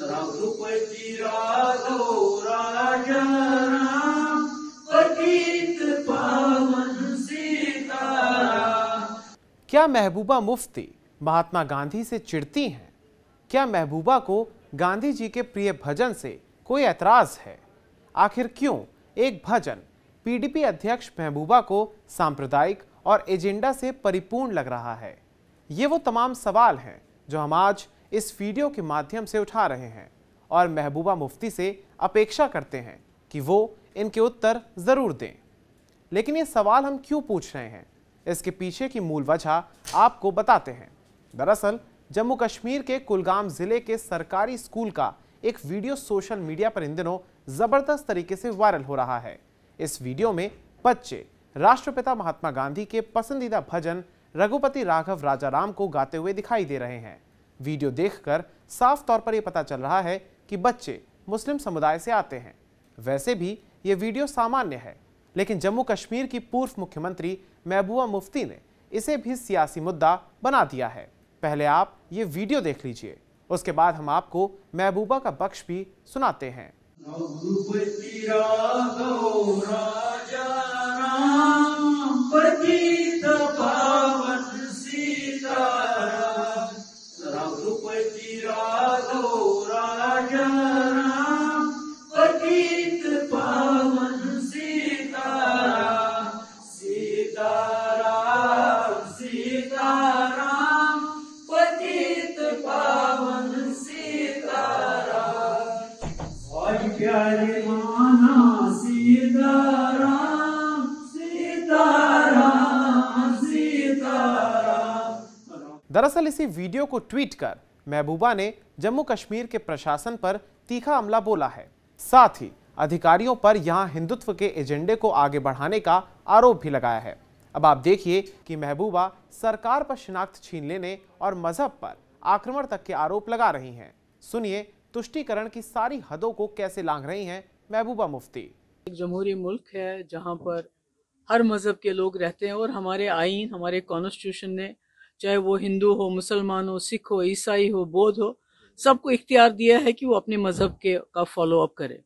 रघुपति राघो राजा राम पतित पावन क्या महबूबा मुफ्ती महात्मा गांधी से चिढ़ती हैं क्या महबूबा को गांधी जी के प्रिय भजन से कोई ऐतराज है आखिर क्यों एक भजन पीडीपी अध्यक्ष महबूबा को सांप्रदायिक और एजेंडा से परिपूर्ण लग रहा है ये वो तमाम सवाल हैं जो हम आज इस वीडियो के माध्यम से उठा रहे हैं और महबूबा मुफ्ती से अपेक्षा करते हैं कि वो इनके उत्तर ज़रूर दें लेकिन ये सवाल हम क्यों पूछ रहे हैं इसके पीछे की मूल वजह आपको बताते हैं दरअसल जम्मू कश्मीर के कुलगाम ज़िले के सरकारी स्कूल का एक वीडियो सोशल मीडिया पर इन दिनों ज़बरदस्त तरीके से वायरल हो रहा है इस वीडियो में बच्चे राष्ट्रपिता महात्मा गांधी के पसंदीदा भजन रघुपति राघव राजा राम को गाते हुए दिखाई दे रहे हैं वीडियो देखकर साफ तौर पर यह पता चल रहा है कि बच्चे मुस्लिम समुदाय से आते हैं वैसे भी ये वीडियो सामान्य है लेकिन जम्मू कश्मीर की पूर्व मुख्यमंत्री महबूबा मुफ्ती ने इसे भी सियासी मुद्दा बना दिया है पहले आप ये वीडियो देख लीजिए उसके बाद हम आपको महबूबा का बख्श भी सुनाते हैं राजा राम दरअसल इसी वीडियो को ट्वीट कर महबूबा ने जम्मू कश्मीर के प्रशासन पर तीखा हमला बोला है साथ ही अधिकारियों पर यहां हिंदुत्व के एजेंडे को आगे बढ़ाने का आरोप भी लगाया है अब आप देखिए कि महबूबा सरकार पर शिनाख्त छीन लेने और मजहब पर आक्रमण तक के आरोप लगा रही हैं सुनिए तुष्टिकरण की सारी हदों को कैसे लांग रही हैं महबूबा मुफ्ती एक जमहूरी मुल्क है जहाँ पर हर मज़हब के लोग रहते हैं और हमारे आइन हमारे कॉन्स्टिट्यूशन ने चाहे वो हिंदू हो मुसलमान हो सिख हो ईसाई हो बौद्ध हो सबको इख्तियार दिया है कि वो अपने मज़हब के का फॉलो अप करें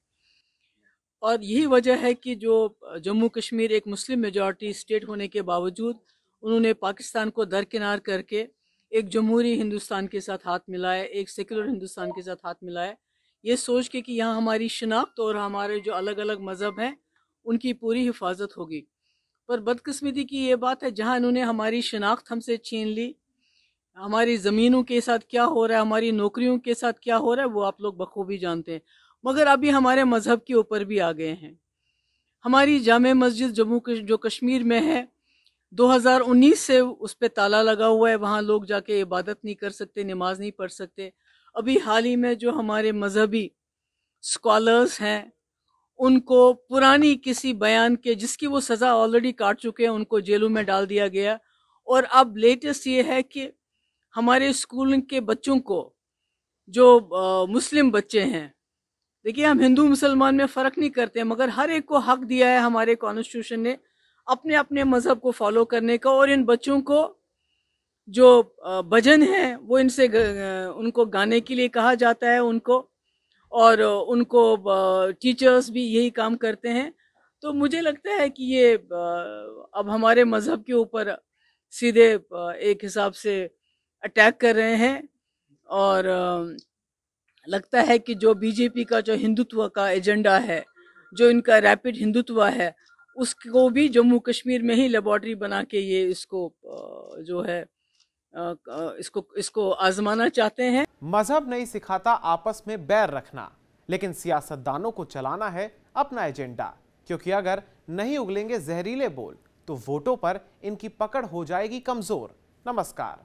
और यही वजह है कि जो जम्मू कश्मीर एक मुस्लिम मेजॉरिटी स्टेट होने के बावजूद उन्होंने पाकिस्तान को दरकिनार करके एक जमहूरी हिंदुस्तान के साथ हाथ मिलाया एक सेकुलर हिंदुस्तान के साथ हाथ मिलाया ये सोच के कि यहाँ हमारी शिनाख्त और हमारे जो अलग अलग मज़हब हैं उनकी पूरी हिफाजत होगी पर बदकस्मती की ये बात है जहाँ इन्होंने हमारी शिनाख्त हमसे छीन ली हमारी ज़मीनों के साथ क्या हो रहा है हमारी नौकरियों के साथ क्या हो रहा है वो आप लोग बखूबी जानते हैं मगर अभी हमारे मज़हब के ऊपर भी आ गए हैं हमारी जाम मस्जिद जम्मू जो कश्मीर में है 2019 से उस पर ताला लगा हुआ है वहाँ लोग जाके इबादत नहीं कर सकते नमाज नहीं पढ़ सकते अभी हाल ही में जो हमारे मज़हबी स्कॉलर्स हैं उनको पुरानी किसी बयान के जिसकी वो सज़ा ऑलरेडी काट चुके हैं उनको जेलों में डाल दिया गया और अब लेटेस्ट ये है कि हमारे स्कूल के बच्चों को जो आ, मुस्लिम बच्चे हैं देखिए हम हिंदू मुसलमान में फ़र्क नहीं करते मगर हर एक को हक दिया है हमारे कॉन्स्टिट्यूशन ने अपने अपने मज़हब को फॉलो करने का और इन बच्चों को जो भजन है वो इनसे उनको गाने के लिए कहा जाता है उनको और उनको टीचर्स भी यही काम करते हैं तो मुझे लगता है कि ये अब हमारे मज़हब के ऊपर सीधे एक हिसाब से अटैक कर रहे हैं और लगता है कि जो बीजेपी का जो हिंदुत्व का एजेंडा है जो इनका रैपिड हिंदुत्व है उसको भी जम्मू कश्मीर में ही लेबॉर्ट्री बना के ये इसको जो है इसको इसको आजमाना चाहते हैं मजहब नहीं सिखाता आपस में बैर रखना लेकिन सियासतदानों को चलाना है अपना एजेंडा क्योंकि अगर नहीं उगलेंगे जहरीले बोल तो वोटों पर इनकी पकड़ हो जाएगी कमजोर नमस्कार